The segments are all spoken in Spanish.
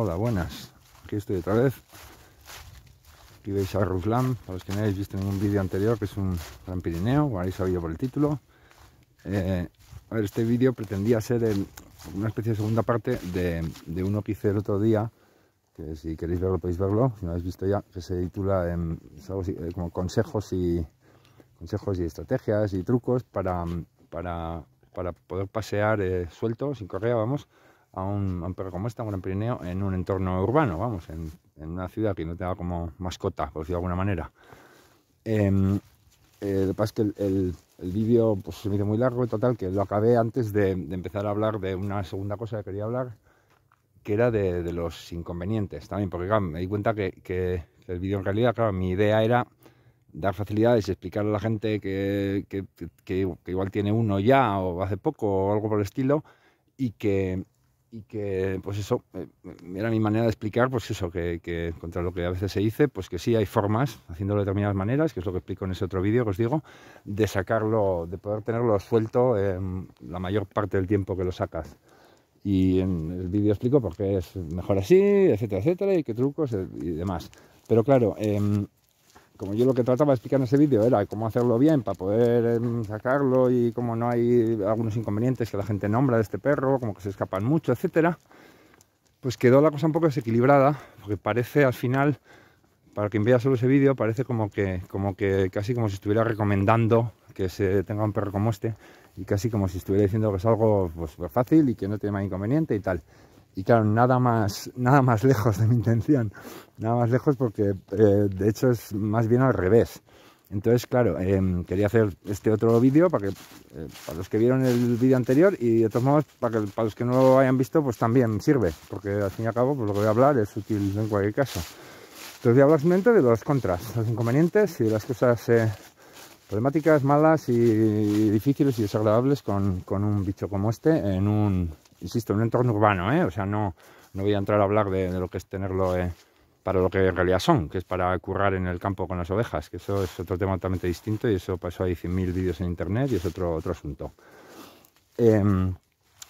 Hola, buenas. Aquí estoy otra vez. Aquí veis a Ruslan, para los que no habéis visto un vídeo anterior, que es un gran Pirineo, como habéis sabido por el título. Eh, a ver, este vídeo pretendía ser una especie de segunda parte de, uno que hice el otro día, que si queréis verlo podéis verlo, si no lo habéis visto ya, que se titula en, em, eh, como consejos y, consejos y estrategias y trucos para, para, para poder pasear eh, suelto, sin correa, vamos, a un, perro como este, a un gran en un entorno urbano, vamos, en, una ciudad que no tenga como mascota, por decirlo de alguna manera. Em, eh, lo que pasa es que el, el, vídeo pues, se me hizo muy largo, total, que lo acabé antes de, empezar a hablar de una segunda cosa que quería hablar, que era de, los inconvenientes también, porque me di cuenta que, que el vídeo en realidad, claro, mi idea era dar facilidades, explicar a la gente que, que, que, igual tiene uno ya o hace poco o algo por el estilo y que, y que, pues eso, eh, era mi manera de explicar, pues eso, que, contra lo que a veces se dice, pues que sí hay formas, haciéndolo de determinadas maneras, que es lo que explico en ese otro vídeo que os digo, de sacarlo, de poder tenerlo suelto la mayor parte del tiempo que lo sacas. Y en el vídeo explico por qué es mejor así, etcétera, etcétera, y qué trucos eh, y demás. Pero claro, em, como yo lo que trataba de explicar en ese vídeo era cómo hacerlo bien para poder em, sacarlo y cómo no hay algunos inconvenientes que la gente nombra de este perro, como que se escapan mucho, etcétera, pues quedó la cosa un poco desequilibrada, porque parece al final, para quien vea solo ese vídeo, parece como que, como que casi como si estuviera recomendando que se tenga un perro como este y casi como si estuviera diciendo que es algo súper pues, fácil y que no tiene más inconveniente y tal. Y claro, nada más, nada más lejos de mi intención, nada más lejos porque eh, de hecho es más bien al revés. Entonces, claro, em, quería hacer este otro vídeo para que eh, para los que vieron el vídeo anterior y de todos modos para, que, para los que no lo hayan visto, pues también sirve, porque al fin y al cabo pues, lo que voy a hablar es útil en cualquier caso. Entonces voy a hablar simplemente de los contras, los inconvenientes y las cosas eh, problemáticas, malas y difíciles y desagradables con, con un bicho como este en un insisto, en un entorno urbano, ¿eh? o sea, no, no voy a entrar a hablar de, lo que es tenerlo eh, para lo que en realidad son, que es para currar en el campo con las ovejas, que eso es otro tema totalmente distinto y eso pasó ahí 100.000 vídeos en internet y es otro, otro asunto. Em,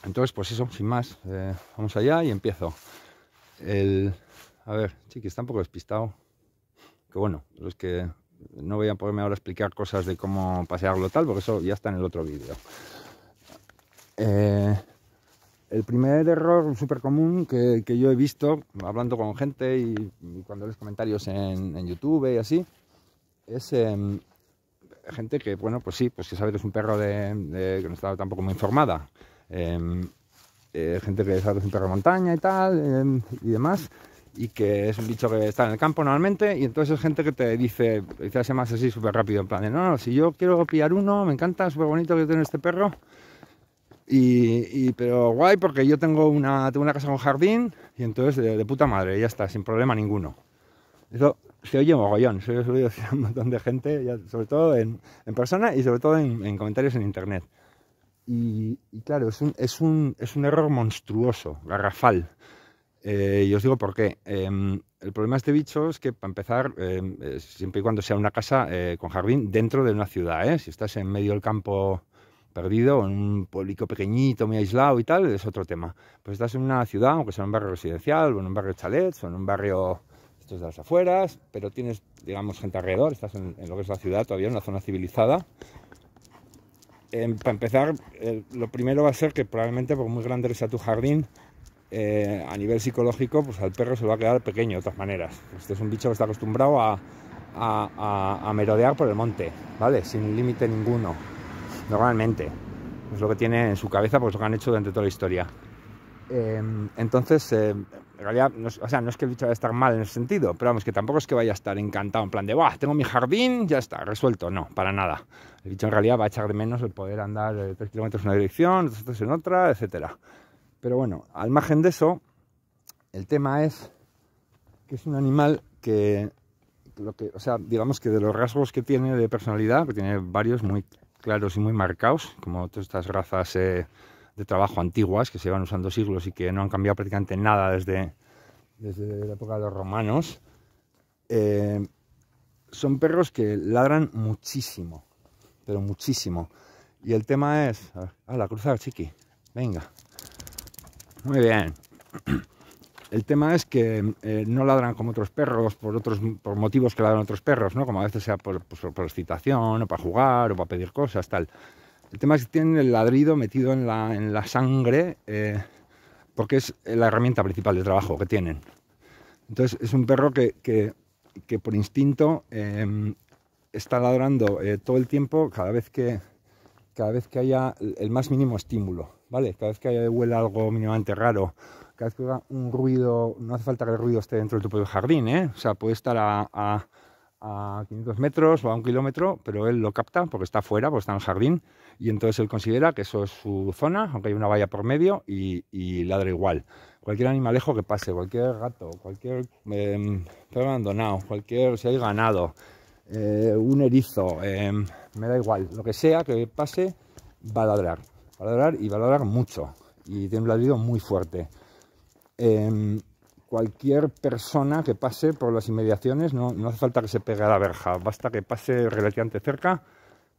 entonces, pues eso, sin más, eh, vamos allá y empiezo. El, a ver, chiquis, está un poco despistado. Que bueno, los que no voy a poderme ahora explicar cosas de cómo pasearlo tal, porque eso ya está en el otro vídeo. Eh, el primer error súper común que, que, yo he visto hablando con gente y, cuando lees comentarios en, YouTube y así, es em, gente que, bueno, pues sí, pues que sabe que es un perro de, que no estaba tampoco muy informada. Em, eh, gente que sabe que es un perro de montaña y tal, em, y demás, y que es un bicho que está en el campo normalmente, y entonces es gente que te dice, dice más así súper rápido, en plan, de, no, no, si yo quiero pillar uno, me encanta, súper bonito que tiene este perro, y, pero guay porque yo tengo una, tengo una casa con jardín y entonces de, puta madre, ya está, sin problema ninguno. Eso se oye mogollón, se oye un montón de gente, sobre todo en, en, persona y sobre todo en, en comentarios en internet. Y, claro, es un, es, un, es un, error monstruoso, garrafal. Eh, y os digo por qué. Em, el problema de este bicho es que, para empezar, em, eh, siempre y cuando sea una casa eh, con jardín dentro de una ciudad, si estás en medio del campo perdido en un público pequeñito, muy aislado y tal, es otro tema. Pues estás en una ciudad, aunque sea en un barrio residencial, o en un barrio chalet, o en un barrio estos de las afueras, pero tienes, digamos, gente alrededor, estás en, lo que es la ciudad todavía, en una zona civilizada. Em, para empezar, eh, lo primero va a ser que probablemente, por muy grande que sea tu jardín, eh, a nivel psicológico, pues al perro se va a quedar pequeño de otras maneras. Este es un bicho que está acostumbrado a, a merodear por el monte, ¿vale? Sin límite ninguno normalmente. Es lo que tiene en su cabeza pues lo que han hecho durante toda la historia. Em, entonces, em, en realidad, no es, sea, no es que el bicho vaya a estar mal en ese sentido, pero vamos, que tampoco es que vaya a estar encantado en plan de, ¡buah! Tengo mi jardín, ya está, resuelto. No, para nada. El bicho en realidad va a echar de menos el poder andar eh, tres kilómetros en una dirección, tres en otra, etcétera. Pero bueno, al margen de eso, el tema es que es un animal que, lo que, o sea, digamos que de los rasgos que tiene de personalidad, que tiene varios muy claros y muy marcados, como todas estas razas eh, de trabajo antiguas que se van usando siglos y que no han cambiado prácticamente nada desde, la época de los romanos. Eh, son perros que ladran muchísimo, pero muchísimo. Y el tema es... A la cruzada chiqui. Venga. Muy bien. El tema es que eh, no ladran como otros perros por otros por motivos que ladran otros perros, ¿no? Como a veces sea pues, por, excitación, o para jugar, o para pedir cosas, tal. El tema es que tienen el ladrido metido en la, en la sangre eh, porque es la herramienta principal de trabajo que tienen. Entonces es un perro que, que, que por instinto em, está ladrando eh, todo el tiempo cada vez que, cada vez que haya el más mínimo estímulo, ¿vale? Cada vez que haya, huela algo mínimamente raro cada vez que haga un ruido, no hace falta que el ruido esté dentro del tu propio jardín, ¿eh? o sea, puede estar a, 500 metros o a un kilómetro, pero él lo capta porque está fuera, porque está en el jardín, y entonces él considera que eso es su zona, aunque hay una valla por medio, y, ladra igual. Cualquier animalejo que pase, cualquier gato, cualquier em, perro abandonado, cualquier, si hay ganado, eh, un erizo, em, me da igual, lo que sea que pase, va a ladrar, va a ladrar y va a ladrar mucho, y tiene un ladrido muy fuerte. Em, cualquier persona que pase por las inmediaciones, no, hace falta que se pegue a la verja, basta que pase relativamente cerca,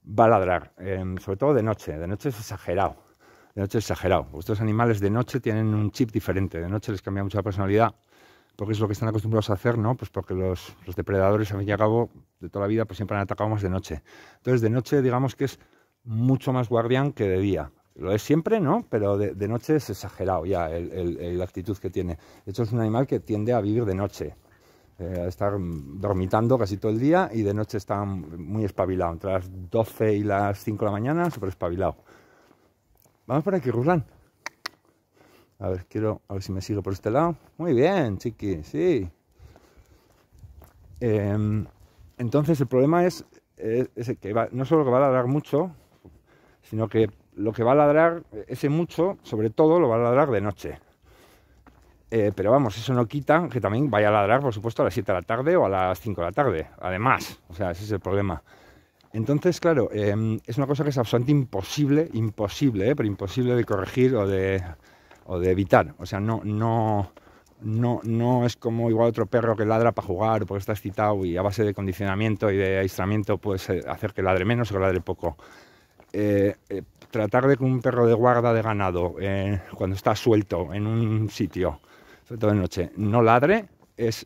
va a ladrar, em, sobre todo de noche, de noche es exagerado, de noche es exagerado. Estos animales de noche tienen un chip diferente, de noche les cambia mucho la personalidad, porque es lo que están acostumbrados a hacer, ¿no? Pues porque los, depredadores, a fin y cabo, de toda la vida, pues siempre han atacado más de noche. Entonces, de noche, digamos que es mucho más guardián que de día lo es siempre, ¿no? Pero de, noche es exagerado ya el, la actitud que tiene. De hecho, es un animal que tiende a vivir de noche, eh, a estar dormitando casi todo el día y de noche está muy espabilado. Entre las 12 y las 5 de la mañana, súper espabilado. Vamos por aquí, Ruslan. A ver, quiero, a ver si me sigo por este lado. Muy bien, chiqui, sí. Em, entonces, el problema es, que no solo que va a ladrar mucho, sino que lo que va a ladrar, ese mucho, sobre todo, lo va a ladrar de noche. Eh, pero vamos, eso no quita que también vaya a ladrar, por supuesto, a las 7 de la tarde o a las 5 de la tarde. Además, o sea, ese es el problema. Entonces, claro, em, es una cosa que es absolutamente imposible, imposible, ¿eh? pero imposible de corregir o de, o de evitar. O sea, no, no, no, no es como igual otro perro que ladra para jugar porque está excitado y a base de condicionamiento y de aislamiento puedes hacer que ladre menos o que ladre poco. Eh, eh, tratar de que un perro de guarda de ganado, eh, cuando está suelto en un sitio, sobre todo de noche, no ladre, es,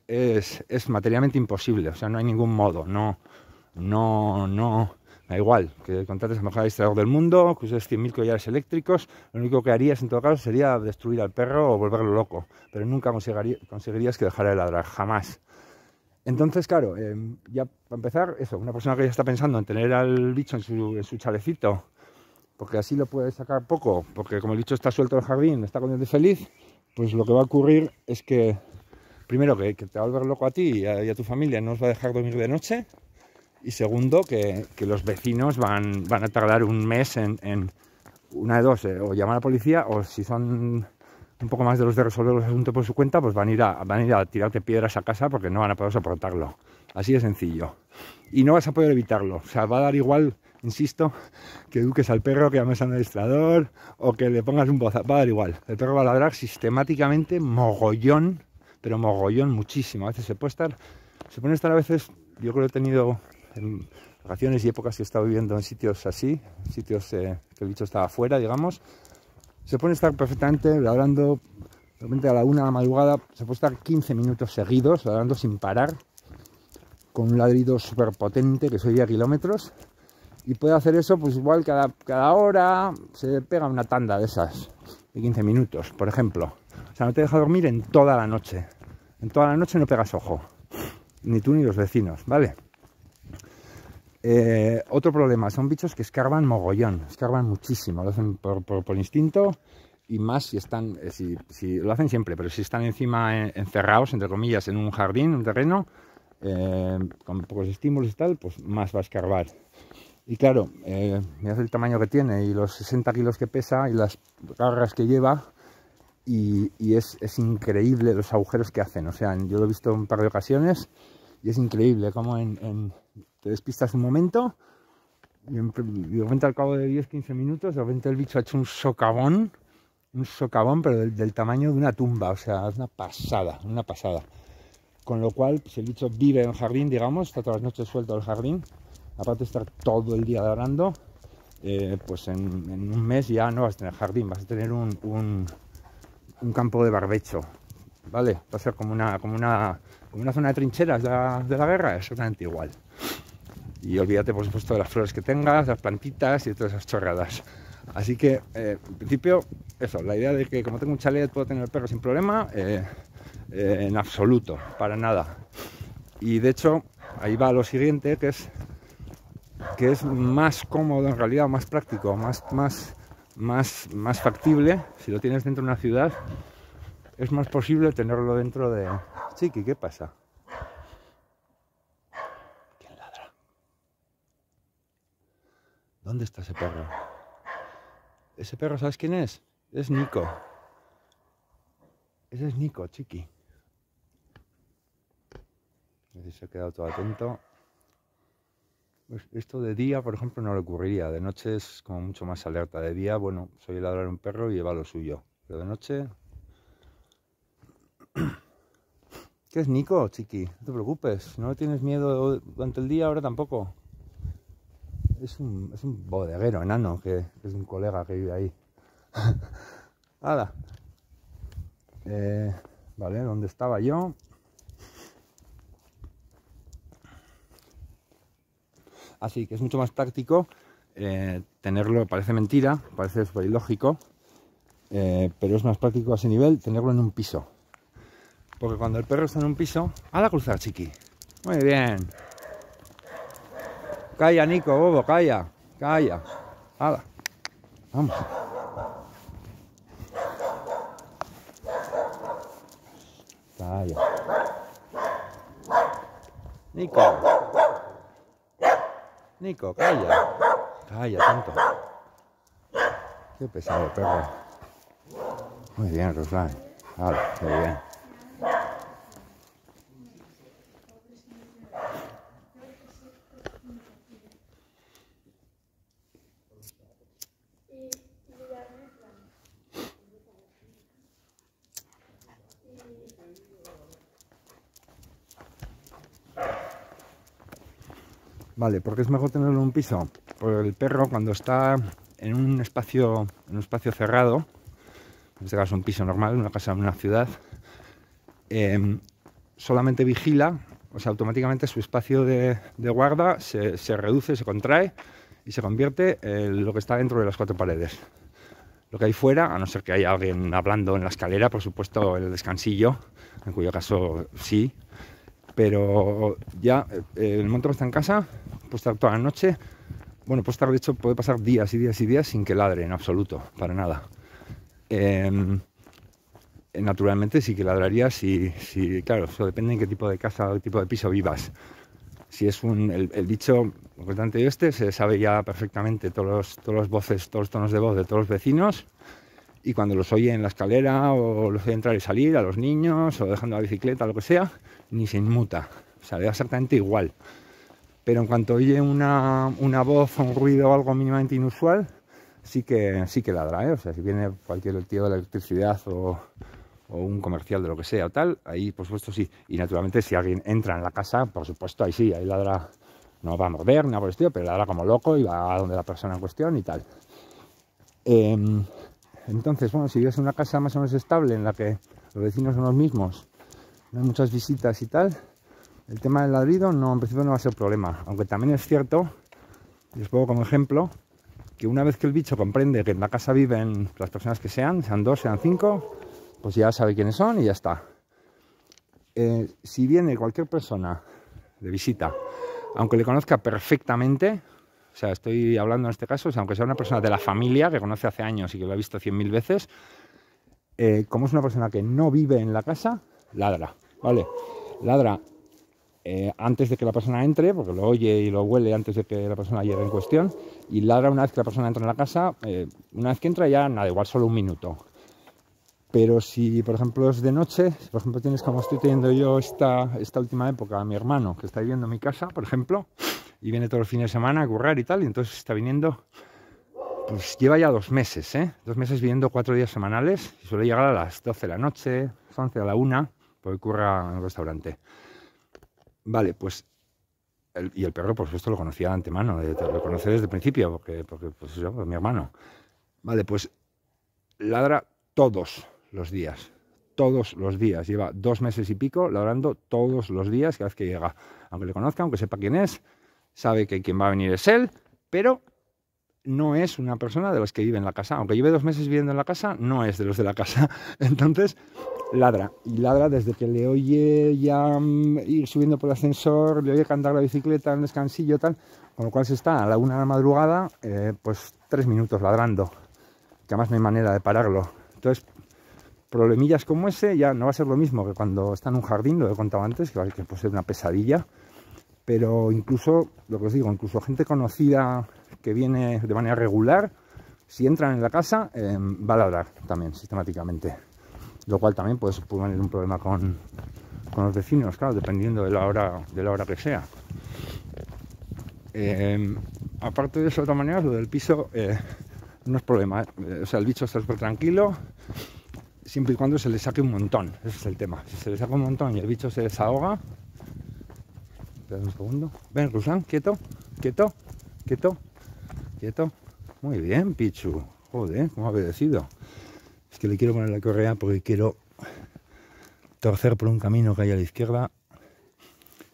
materialmente imposible. O sea, no hay ningún modo. No, no, no. Da igual que contrates al mejor distraidor del mundo, que uses 100.000 collares eléctricos. Lo único que harías en todo caso sería destruir al perro o volverlo loco. Pero nunca conseguirías que dejara de ladrar, jamás. Entonces, claro, eh, ya para empezar, eso, una persona que ya está pensando en tener al bicho en su, chalecito, porque así lo puede sacar poco, porque como el bicho está suelto en el jardín, está con feliz, pues lo que va a ocurrir es que, primero, que, te va a volver loco a ti y a, tu familia, no os va a dejar dormir de noche, y segundo, que, los vecinos van, a tardar un mes en, una de dos, eh, o llamar a la policía, o si son un poco más de los de resolver los asuntos por su cuenta, pues van a ir a, van a, tirarte piedras a casa porque no van a poder soportarlo. Así de sencillo. Y no vas a poder evitarlo. O sea, va a dar igual, insisto, que eduques al perro, que llames al administrador o que le pongas un bozap. Va a dar igual. El perro va a ladrar sistemáticamente mogollón, pero mogollón muchísimo. A veces se puede estar, se pone estar a veces, yo creo que he tenido en vacaciones y épocas que he estado viviendo en sitios así, sitios eh, que el bicho estaba afuera, digamos, se puede estar perfectamente ladrando, realmente a la una de la madrugada, se puede estar 15 minutos seguidos ladrando sin parar, con un ladrido súper potente que se a kilómetros. Y puede hacer eso, pues igual cada, cada hora se pega una tanda de esas, de 15 minutos, por ejemplo. O sea, no te deja dormir en toda la noche. En toda la noche no pegas ojo. Ni tú ni los vecinos, ¿vale? Eh, otro problema, son bichos que escarban mogollón, escarban muchísimo, lo hacen por, instinto y más si están, eh, si, lo hacen siempre, pero si están encima eh, encerrados, entre comillas, en un jardín, un terreno, con pocos estímulos y tal, pues más va a escarbar. Y claro, eh, el tamaño que tiene y los 60 kilos que pesa y las garras que lleva, y, es, es, increíble los agujeros que hacen. O sea, yo lo he visto un par de ocasiones y es increíble cómo en te despistas un momento y de repente al cabo de 10-15 minutos, de repente el bicho ha hecho un socavón, un socavón, pero del, tamaño de una tumba, o sea, es una pasada, una pasada. Con lo cual, si pues, el bicho vive en el jardín, digamos, está todas las noches suelto el jardín, aparte de estar todo el día ladrando, eh, pues en, un mes ya no vas a tener jardín, vas a tener un, campo de barbecho, ¿vale? Va a ser como una, como una, zona de trincheras de la, de la guerra, exactamente igual. Y olvídate, por supuesto, de las flores que tengas, las plantitas y todas esas chorradas. Así que, eh, en principio, eso, la idea de que como tengo un chalet puedo tener el perro sin problema, eh, eh, en absoluto, para nada. Y de hecho, ahí va lo siguiente, que es que es más cómodo en realidad, más práctico, más, más, más, más factible, si lo tienes dentro de una ciudad, es más posible tenerlo dentro de... Chiqui, ¿qué pasa? ¿Dónde está ese perro? Ese perro, ¿sabes quién es? Es Nico. Ese es Nico, chiqui. Se ha quedado todo atento. Pues esto de día, por ejemplo, no le ocurriría. De noche es como mucho más alerta. De día, bueno, soy el ladrar un perro y lleva lo suyo. Pero de noche. ¿Qué es Nico, chiqui? No te preocupes. No tienes miedo durante el día, ahora tampoco es un, es bodeguero enano que, es un colega que vive ahí. ¡Hala! Eh, vale, ¿dónde estaba yo? Así ah, que es mucho más práctico eh, tenerlo, parece mentira, parece súper ilógico, eh, pero es más práctico a ese nivel tenerlo en un piso. Porque cuando el perro está en un piso, a cruzar, chiqui. Muy bien. Calla, Nico, bobo, calla, calla. Hala. Vamos. Calla. Nico. Nico, calla. Calla, tonto. Qué pesado, perro. Muy bien, Rosal, Hala, muy bien. Vale, porque es mejor tenerlo en un piso. el perro cuando está en un espacio, en un espacio cerrado, en este caso un piso normal, una casa en una ciudad, em, solamente vigila, o sea, automáticamente su espacio de, guarda se, se, reduce, se contrae y se convierte en lo que está dentro de las cuatro paredes. Lo que hay fuera, a no ser que haya alguien hablando en la escalera, por supuesto, el descansillo, en cuyo caso sí, pero ya eh, el que está en casa, puede estar toda la noche. Bueno, pues estar, de hecho, puede pasar días y días y días sin que ladre en absoluto, para nada. Em, eh, naturalmente sí que ladraría si, si claro, eso depende en qué tipo de casa o qué tipo de piso vivas. Si es un, el, el importante de este, se sabe ya perfectamente todos todos los voces, todos los tonos de voz de todos los vecinos y cuando los oye en la escalera o los oye entrar y salir, a los niños o dejando la bicicleta, lo que sea, ni se inmuta, o sea, exactamente igual. Pero en cuanto oye una, voz o un ruido o algo mínimamente inusual, sí que, sí que ladra, ¿eh? O sea, si viene cualquier tío de la electricidad o, un comercial de lo que sea o tal, ahí por supuesto sí. Y naturalmente si alguien entra en la casa, por supuesto ahí sí, ahí ladra, no va a morder, nada por el estilo, pero ladra como loco y va a donde la persona en cuestión y tal. Em, entonces, bueno, si vives en una casa más o menos estable en la que los vecinos son los mismos hay muchas visitas y tal, el tema del ladrido no, en principio no va a ser problema. Aunque también es cierto, les pongo como ejemplo, que una vez que el bicho comprende que en la casa viven las personas que sean, sean dos, sean cinco, pues ya sabe quiénes son y ya está. Eh, si viene cualquier persona de visita, aunque le conozca perfectamente, o sea, estoy hablando en este caso, aunque sea una persona de la familia que conoce hace años y que lo ha visto cien mil veces, eh, como es una persona que no vive en la casa, ladra. ¿vale? Ladra eh, antes de que la persona entre, porque lo oye y lo huele antes de que la persona llegue en cuestión, y ladra una vez que la persona entra en la casa, eh, una vez que entra ya nada, igual solo un minuto. Pero si, por ejemplo, es de noche, por ejemplo tienes como estoy teniendo yo esta, esta última época a mi hermano, que está viviendo en mi casa, por ejemplo, y viene todos los fines de semana a currar y tal, y entonces está viniendo, pues lleva ya dos meses, ¿eh? Dos meses viviendo cuatro días semanales, y suele llegar a las 12 de la noche, 11 a la 1, porque curra en un restaurante. Vale, pues. y el perro, por supuesto, lo conocía de antemano, eh, lo conocía desde el principio, porque, porque pues, yo, pues, mi hermano. Vale, pues ladra todos los días. Todos los días. Lleva dos meses y pico ladrando todos los días cada vez que llega. Aunque le conozca, aunque sepa quién es, sabe que quien va a venir es él, pero no es una persona de los que vive en la casa. Aunque lleve dos meses viviendo en la casa, no es de los de la casa. Entonces, ladra. Y ladra desde que le oye ya mm, ir subiendo por el ascensor, le oye cantar la bicicleta, el descansillo, tal. Con lo cual, se está a la una de la madrugada, eh, pues tres minutos ladrando. Que además no hay manera de pararlo. Entonces, problemillas como ese ya no va a ser lo mismo que cuando está en un jardín, lo he contado antes, que, que puede ser una pesadilla. Pero incluso, lo que os digo, incluso gente conocida que viene de manera regular, si entran en la casa, em, va a ladrar también sistemáticamente. Lo cual también pues, puede suponer un problema con, los vecinos, claro, dependiendo de la hora, de la hora que sea. Em, aparte de eso, de otra manera, lo del piso eh, no es problema. Eh, o sea, el bicho está súper tranquilo, siempre y cuando se le saque un montón. Ese es el tema. Si se le saca un montón y el bicho se desahoga. Espera un segundo. Ven, Ruslan, quieto, quieto, quieto. Muy bien, Pichu. Joder, cómo ha obedecido. Es que le quiero poner la correa porque quiero torcer por un camino que hay a la izquierda.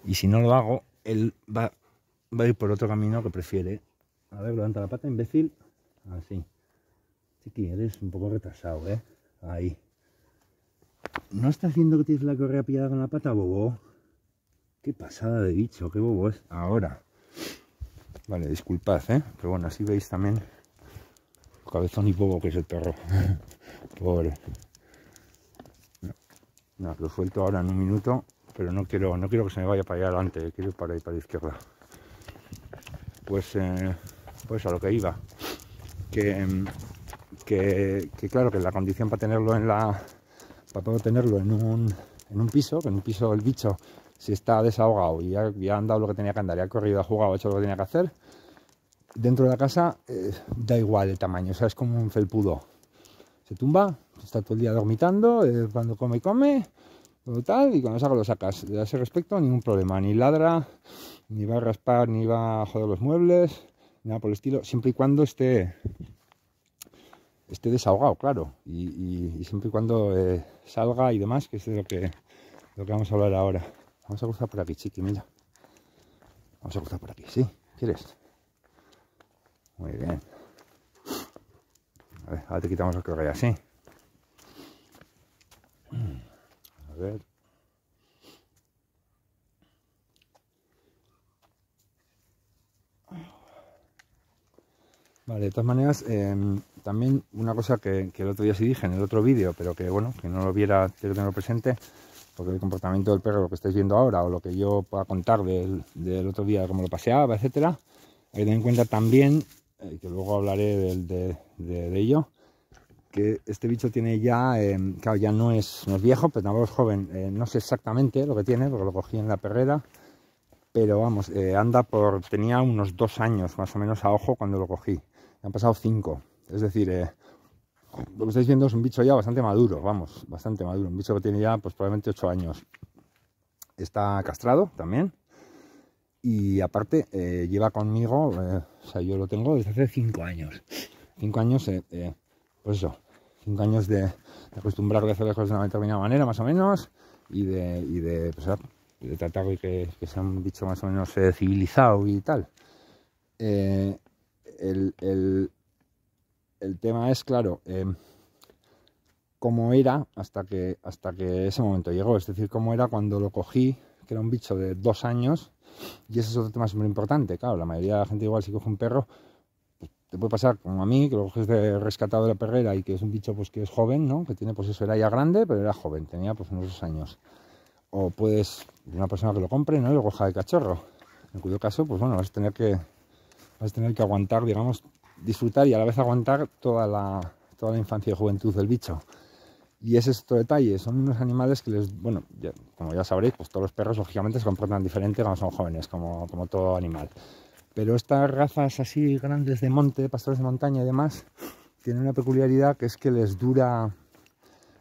Y si no lo hago, él va, va a ir por otro camino que prefiere. A ver, levanta la pata, imbécil. Así. Chiqui, eres un poco retrasado, ¿eh? Ahí. ¿No está haciendo que tienes la correa pillada con la pata, bobo? Qué pasada de bicho, qué bobo es. Ahora. Vale, disculpad, ¿eh? Pero bueno, así veis también el cabezón y bobo que es el perro. Pobre. lo suelto ahora en un minuto, pero no quiero, no quiero que se me vaya para allá adelante, eh, quiero para ir para la izquierda. Pues, eh, pues a lo que iba. Em, que, que, claro, que la condición para tenerlo en la... para poder tenerlo en un, en un piso, que en un piso el bicho si está desahogado y ya, andado lo que tenía que andar, y ha corrido, ha jugado, ha hecho lo que tenía que hacer, dentro de la casa eh, da igual el tamaño, sea, es como un felpudo. Se tumba, está todo el día dormitando, cuando come, y come, todo tal, y cuando saca lo sacas. De ese respecto, ningún problema, ni ladra, ni va a raspar, ni va a joder los muebles, nada por el estilo, siempre y cuando esté esté desahogado, claro, y, siempre y cuando eh, salga y demás, que es lo que, de lo que vamos a hablar ahora. Vamos a cruzar por aquí, chiqui, mira. Vamos a cruzar por aquí, ¿sí? ¿Quieres? Muy bien. A ver, ahora te quitamos que hay así. A ver. Vale, de todas maneras, em, también una cosa que, que, el otro día sí dije en el otro vídeo, pero que bueno, que no lo viera, quiero tenerlo presente, porque el comportamiento del perro, lo que estáis viendo ahora, o lo que yo pueda contar del, otro día, cómo lo paseaba, etcétera, hay que tener en cuenta también, eh, que luego hablaré de, ello, que este bicho tiene ya, em, claro, ya no es, viejo, pero tampoco es joven, eh, no sé exactamente lo que tiene, porque lo cogí en la perrera, pero vamos, eh, anda por, tenía unos dos años más o menos a ojo cuando lo cogí, han pasado cinco, es decir, lo que estáis viendo es un bicho ya bastante maduro, vamos, bastante maduro. Un bicho que tiene ya pues probablemente 8 años. Está castrado también. Y aparte eh, lleva conmigo, eh, o sea, yo lo tengo desde hace 5 años. 5 años, eh, pues eso, 5 años de, de acostumbrarme a hacer cosas de una determinada manera, más o menos, y de, y de, pues, ah, tratar de que, sea un bicho más o menos civilizado y tal. el, el tema es, claro, em, cómo era hasta que, hasta que ese momento llegó. Es decir, cómo era cuando lo cogí, que era un bicho de dos años. Y ese es otro tema súper importante. Claro, la mayoría de la gente igual si coge un perro, pues, te puede pasar como a mí, que lo coges de rescatado de la perrera y que es un bicho pues, que es joven, ¿no? Que tiene, pues eso, era ya grande, pero era joven, tenía pues unos dos años. O puedes, una persona que lo compre, ¿no? Y lo coja de cachorro. En cuyo caso, pues bueno, vas a tener que, vas a tener que aguantar, digamos, disfrutar y a la vez aguantar toda la, toda la infancia y juventud del bicho. Y es otro detalle, son unos animales que les, bueno, como ya sabréis, pues todos los perros lógicamente se comportan diferente cuando son jóvenes, como, todo animal. Pero estas razas así grandes de monte, pastores de montaña y demás, tienen una peculiaridad que es que les dura,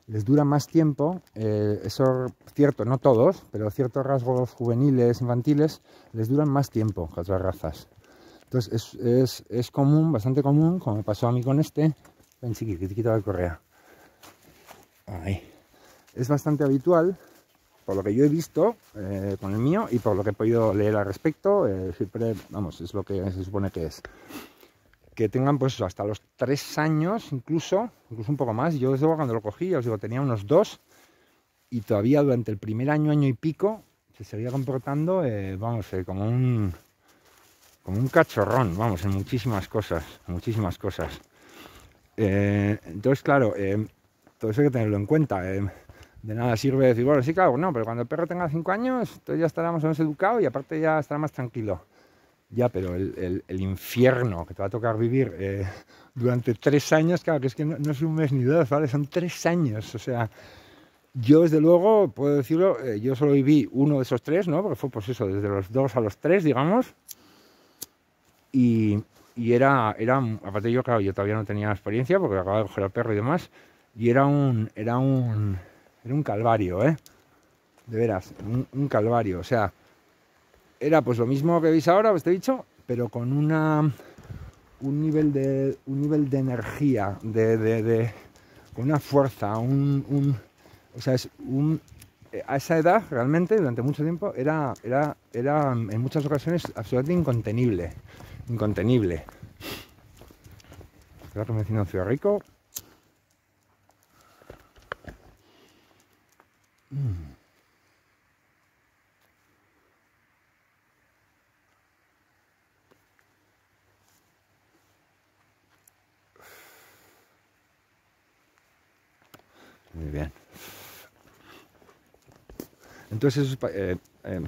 les dura más tiempo, eh, eso cierto, no todos, pero ciertos rasgos juveniles, infantiles, les duran más tiempo que otras razas. Entonces es, común, bastante común, como me pasó a mí con este. Ven, chiquito, que te quita la correa. Ahí. Es bastante habitual, por lo que yo he visto eh, con el mío y por lo que he podido leer al respecto. Eh, siempre, vamos, es lo que se supone que es. Que tengan pues hasta los tres años, incluso, incluso un poco más. Yo desde luego cuando lo cogí, ya os digo, tenía unos dos y todavía durante el primer año, año y pico, se seguía comportando, eh, vamos, como un como un cachorrón, vamos, en muchísimas cosas, muchísimas cosas. Eh, entonces, claro, eh, todo eso hay que tenerlo en cuenta. Eh. de nada sirve decir, bueno, sí, claro, no, pero cuando el perro tenga cinco años, entonces ya estará más o menos educado y aparte ya estará más tranquilo. Ya, pero el, infierno que te va a tocar vivir durante tres años, claro, que es que no, es un mes ni dos, ¿vale? Son tres años, o sea... Yo, desde luego, puedo decirlo, yo solo viví uno de esos tres, ¿no? Porque fue, pues eso, desde los dos a los tres, digamos, y, era, era, aparte yo, claro, yo todavía no tenía experiencia porque acababa de coger al perro y demás, y era un, era un, era un calvario, ¿eh? De veras, un, calvario, o sea, era pues lo mismo que veis ahora, os he dicho, pero con una, un nivel de, un nivel de energía, de, una fuerza, o sea, un, a esa edad realmente, durante mucho tiempo, era, era, era en muchas ocasiones absolutamente incontenible incontenible. Espero que me rico. Muy bien. Entonces, eh, eh,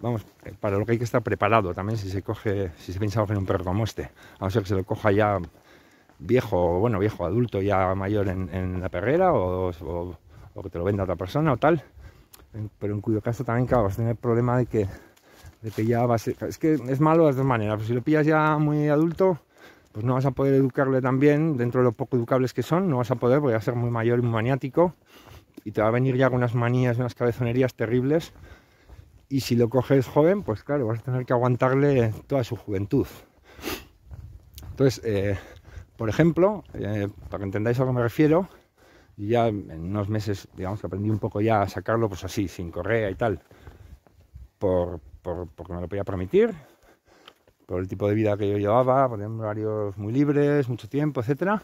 vamos, eh, para lo que hay que estar preparado también si se coge, si se piensa en un perro como este, a no ser que se lo coja ya viejo, bueno, viejo adulto ya mayor en, la perrera o, que te lo venda otra persona o tal, pero en cuyo caso también, vas a tener el problema de que, ya va a ser, es que es malo de dos maneras, pues si lo pillas ya muy adulto, pues no vas a poder educarle también, dentro de lo poco educables que son, no vas a poder porque va a ser muy mayor y muy maniático y te va a venir ya con unas manías, unas cabezonerías terribles y si lo coges joven, pues claro, vas a tener que aguantarle toda su juventud. Entonces, eh, por ejemplo, eh, para que entendáis a lo que me refiero, ya en unos meses, digamos que aprendí un poco ya a sacarlo, pues así, sin correa y tal, por, porque me lo podía permitir, por el tipo de vida que yo llevaba, por horarios muy libres, mucho tiempo, etcétera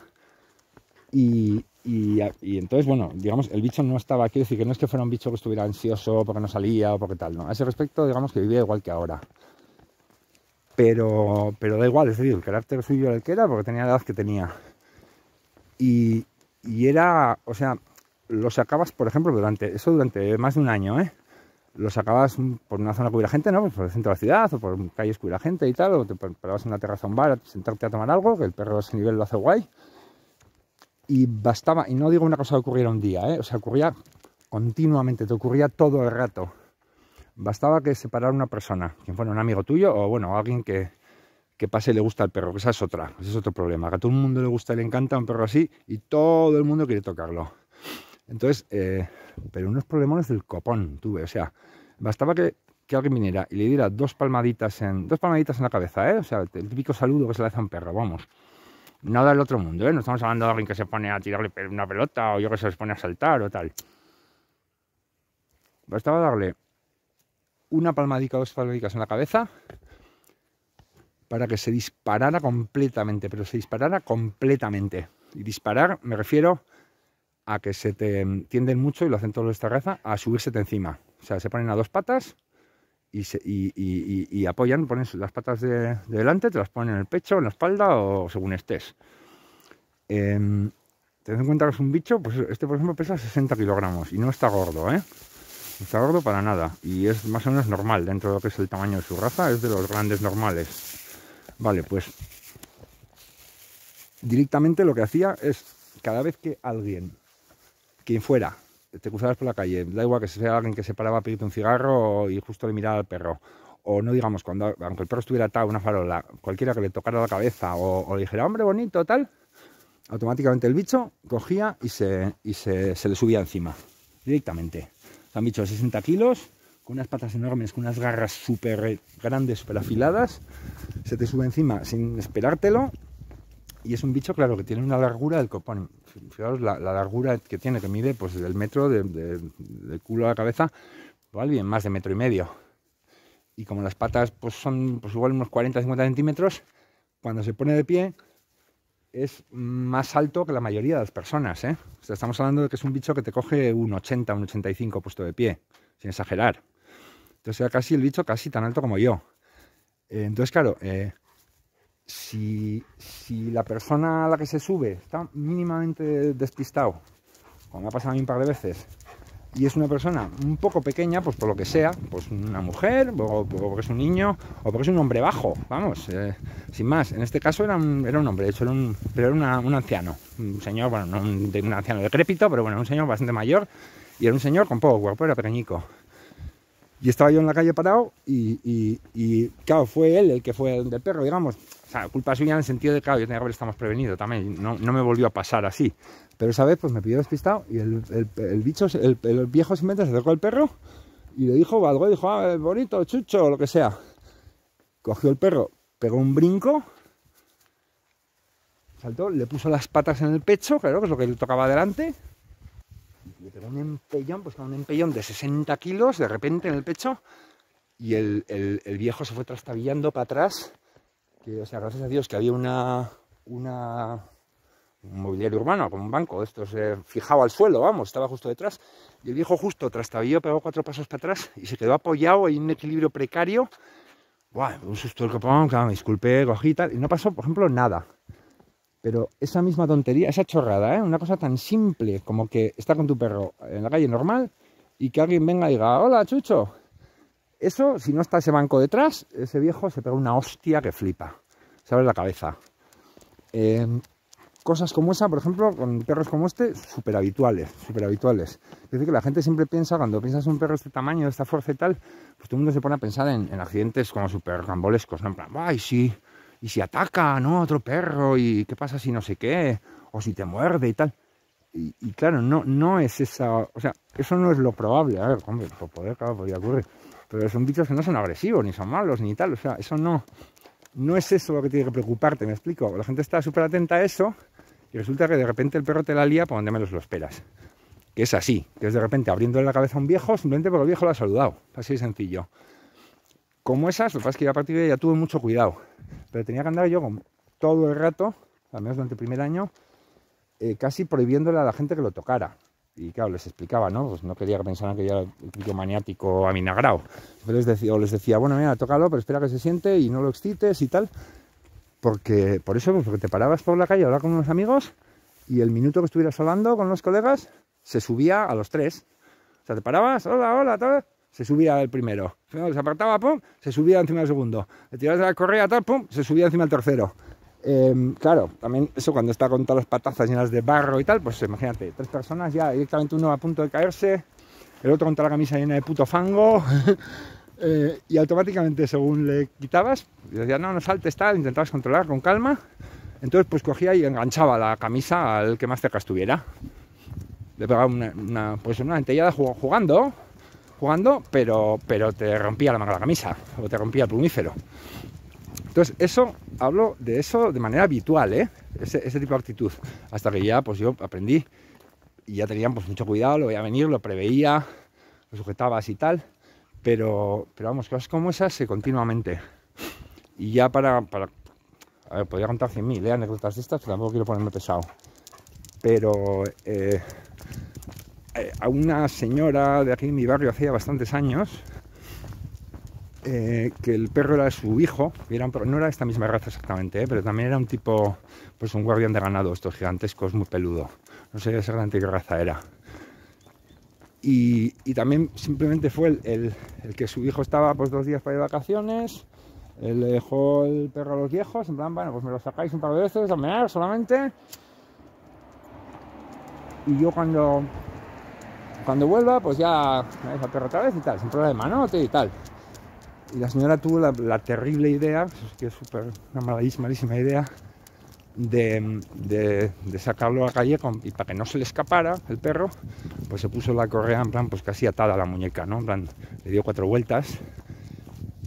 y, y, entonces, bueno, digamos, el bicho no estaba, es decir que no es que fuera un bicho que estuviera ansioso porque no salía o porque tal, no. A ese respecto, digamos que vivía igual que ahora. Pero, pero da igual, es decir, el carácter suyo era el que era porque tenía la edad que tenía. Y, y era, o sea, lo sacabas, por ejemplo, durante eso durante más de un año, ¿eh? Lo sacabas por una zona que hubiera gente, ¿no? Pues por el centro de la ciudad o por calles que hubiera gente y tal, o te parabas en una terraza, un bar, a sentarte a tomar algo, que el perro a ese nivel lo hace guay y bastaba, y no digo una cosa que ocurriera un día, ¿eh? o sea, ocurría continuamente, te ocurría todo el rato. Bastaba que separara una persona, quien fuera un amigo tuyo o bueno, alguien que, que pase y le gusta el perro, que esa es otra, ese es otro problema, que a todo el mundo le gusta y le encanta un perro así y todo el mundo quiere tocarlo. Entonces, eh, pero unos problemones del copón tuve, o sea, bastaba que, alguien viniera y le diera dos palmaditas en, dos palmaditas en la cabeza, ¿eh? o sea, el típico saludo que se le hace a un perro, vamos nada del otro mundo, ¿eh? No estamos hablando de alguien que se pone a tirarle una pelota o yo que se les pone a saltar o tal. Bastaba darle una palmadica o dos palmadicas en la cabeza para que se disparara completamente, pero se disparara completamente. Y disparar me refiero a que se te mm, tienden mucho, y lo hacen todos los de esta raza, a subirse encima. O sea, se ponen a dos patas y, apoyan, ponen las patas de, delante, te las ponen en el pecho, en la espalda o según estés. Eh, en cuenta que es un bicho, pues este por ejemplo pesa 60 kilogramos y no está gordo, ¿eh? No está gordo para nada y es más o menos normal dentro de lo que es el tamaño de su raza, es de los grandes normales. Vale, pues directamente lo que hacía es cada vez que alguien, quien fuera, te cruzabas por la calle, da igual que sea alguien que se paraba a pedirte un cigarro y justo le miraba al perro, o no digamos, cuando, aunque el perro estuviera atado a una farola, cualquiera que le tocara la cabeza o, le dijera, hombre bonito, tal, automáticamente el bicho cogía y se, se, le subía encima, directamente. O un bicho de 60 kilos, con unas patas enormes, con unas garras súper grandes, súper afiladas, se te sube encima sin esperártelo y es un bicho, claro, que tiene una largura del copón. Fijaros la, largura que tiene, que mide pues del metro del culo a la cabeza, igual pues, bien más de metro y medio. Y como las patas pues son pues igual unos 40-50 centímetros, cuando se pone de pie es más alto que la mayoría de las personas. ¿eh? O sea, estamos hablando de que es un bicho que te coge un 80, un 85 puesto de pie, sin exagerar. Entonces era casi el bicho casi tan alto como yo. Eh, entonces, claro, eh, si, si, la persona a la que se sube está mínimamente despistado, como ha pasado a mí un par de veces, y es una persona un poco pequeña, pues por lo que sea, pues una mujer, o, porque es un niño, o porque es un hombre bajo, vamos, eh, sin más. En este caso era un, era un hombre, de hecho era un, pero era un anciano, un señor, bueno, no un, anciano decrépito, pero bueno, un señor bastante mayor, y era un señor con poco cuerpo, era pequeñico. Y estaba yo en la calle parado y, y claro, fue él el que fue del perro, digamos o sea, culpa suya en el sentido de que, claro, yo tenía que prevenido también, no, me volvió a pasar así. Pero esa vez, pues me pidió despistado y el, el, bicho, el, viejo simplemente se acercó al perro y le dijo algo, dijo, ah, bonito, chucho, lo que sea. Cogió el perro, pegó un brinco, saltó, le puso las patas en el pecho, claro, que es lo que le tocaba adelante. Le pegó un empellón, pues un empellón de 60 kilos de repente en el pecho. Y el, el viejo se fue trastabillando para atrás que, o sea, gracias a Dios que había una, una un mobiliario urbano, como un banco, esto se eh, fijaba al suelo, vamos, estaba justo detrás. Y el viejo justo trastabilló, pegó cuatro pasos para atrás y se quedó apoyado en un equilibrio precario. Buah, un susto el copón, claro, me disculpe cogí y tal, y no pasó, por ejemplo, nada. Pero esa misma tontería, esa chorrada, ¿eh? una cosa tan simple como que está con tu perro en la calle normal y que alguien venga y diga, hola, chucho, eso, si no está ese banco detrás, ese viejo se pega una hostia que flipa. Se abre la cabeza. Em, cosas como esa, por ejemplo, con perros como este, súper habituales, súper habituales. Es decir, que la gente siempre piensa, cuando piensas en un perro de este tamaño, de esta fuerza y tal, pues todo el mundo se pone a pensar en, accidentes como súper rambolescos, ¿no? En plan, ¡ay, sí! Y si ataca, ¿no? A otro perro, ¿y qué pasa si no sé qué? O si te muerde y tal. Y, claro, no, no es esa... O sea, eso no es lo probable. A ver, hombre, por poder, claro, podría ocurrir pero son bichos que no son agresivos, ni son malos, ni tal. O sea, eso no, no es eso lo que tiene que preocuparte, me explico. La gente está súper atenta a eso y resulta que de repente el perro te la lía por donde menos lo esperas. Que es así, que es de repente abriendo la cabeza a un viejo simplemente porque el viejo lo ha saludado. Así de sencillo. Como esas, lo que pasa es que a partir de ahí ya tuve mucho cuidado. Pero tenía que andar yo todo el rato, al menos durante el primer año, eh, casi prohibiéndole a la gente que lo tocara. Y claro, les explicaba, ¿no? Pues no quería que pensaran que yo era el a maniático avinagrado. Pero les decía, o les decía, bueno, mira, tócalo, pero espera que se siente y no lo excites y tal. Porque, por eso, pues, porque te parabas por la calle a hablar con unos amigos y el minuto que estuvieras hablando con los colegas se subía a los tres. O sea, te parabas, hola, hola, tal, se subía el primero. Se apartaba, pum, se subía encima del segundo. Le tirabas la correa, tal, pum, se subía encima del tercero. Em, claro, también eso cuando está con todas las patazas llenas de barro y tal, pues imagínate, tres personas ya directamente uno a punto de caerse, el otro con toda la camisa llena de puto fango, eh, y automáticamente según le quitabas, decía no, no saltes tal, intentabas controlar con calma, entonces pues cogía y enganchaba la camisa al que más cerca estuviera. Le pegaba una, una pues una entellada jugando, jugando, pero, pero te rompía la manga la camisa, o te rompía el plumífero. Entonces, eso, hablo de eso de manera habitual, ¿eh? ese, tipo de actitud. Hasta que ya, pues yo aprendí y ya tenían pues, mucho cuidado, lo veía venir, lo preveía, lo sujetabas y tal. Pero, pero vamos, cosas como esas se continuamente. Y ya para, para a ver, podría contar 100.000 ¿eh? anécdotas de estas, pero tampoco quiero ponerme pesado. Pero eh, eh, a una señora de aquí en mi barrio hacía bastantes años, eh, que el perro era su hijo, no era esta misma raza exactamente, eh, pero también era un tipo, pues un guardián de ganado, estos gigantescos, muy peludo. No sé exactamente qué raza era. Y, también simplemente fue el, que su hijo estaba pues dos días para ir de vacaciones, le dejó el perro a los viejos, en plan, bueno, pues me lo sacáis un par de veces a mear solamente. Y yo cuando, cuando vuelva, pues ya me vais al perro otra vez y tal, sin problema, ¿no? Y tal. Y la señora tuvo la, terrible idea, pues, que es súper, una malísima, idea, de, sacarlo a la calle y para que no se le escapara el perro, pues se puso la correa en plan, pues casi atada a la muñeca, ¿no? En plan, le dio cuatro vueltas.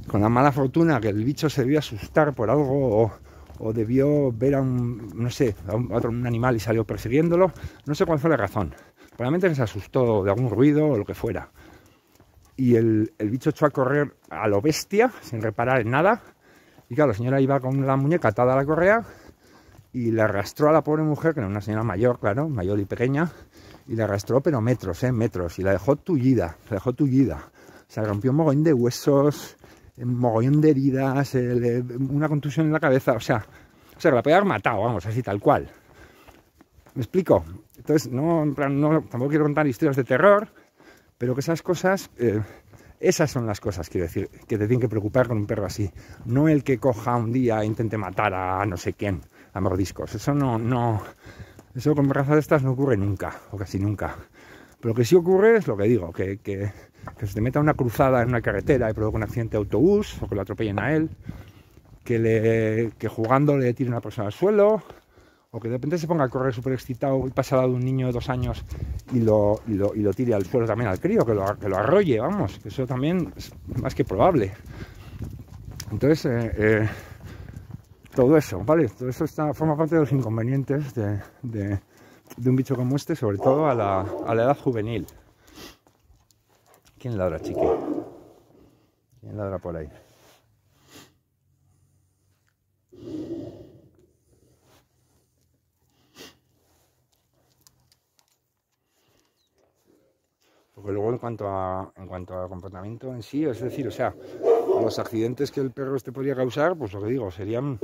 Con la mala fortuna que el bicho se debió asustar por algo o, debió ver a un, no sé, a, animal y salió persiguiéndolo. No sé cuál fue la razón. Probablemente se asustó de algún ruido o lo que fuera y el, el, bicho echó a correr a lo bestia, sin reparar en nada. Y claro, la señora iba con la muñeca atada a la correa y le arrastró a la pobre mujer, que era una señora mayor, claro, mayor y pequeña, y le arrastró, pero metros, ¿eh? Metros, y la dejó tullida, la dejó tullida. Se rompió un mogollón de huesos, un mogollón de heridas, eh, una contusión en la cabeza, o sea, o la podía haber matado, vamos, así tal cual. ¿Me explico? Entonces, no, no, tampoco quiero contar historias de terror, pero que esas cosas, eh, esas son las cosas, quiero decir, que te tienen que preocupar con un perro así. No el que coja un día e intente matar a no sé quién, a mordiscos. Eso no, no. Eso con razas de estas no ocurre nunca, o casi nunca. Pero lo que sí ocurre es lo que digo, que, se te meta una cruzada en una carretera y provoque un accidente de autobús, o que lo atropellen a él, que, le, que jugando le tire una persona al suelo, o que de repente se ponga a correr súper excitado y pase al lado de un niño de dos años y lo, tire al suelo también al crío, que lo, que lo, arrolle, vamos, que eso también es más que probable. Entonces, eh, eh, todo eso, ¿vale? Todo eso forma parte de los inconvenientes de, un bicho como este, sobre todo a la, edad juvenil. ¿Quién ladra, chique? ¿Quién ladra por ahí? luego en cuanto a en cuanto al comportamiento en sí, es decir, o sea, los accidentes que el perro este podría causar, pues lo que digo, serían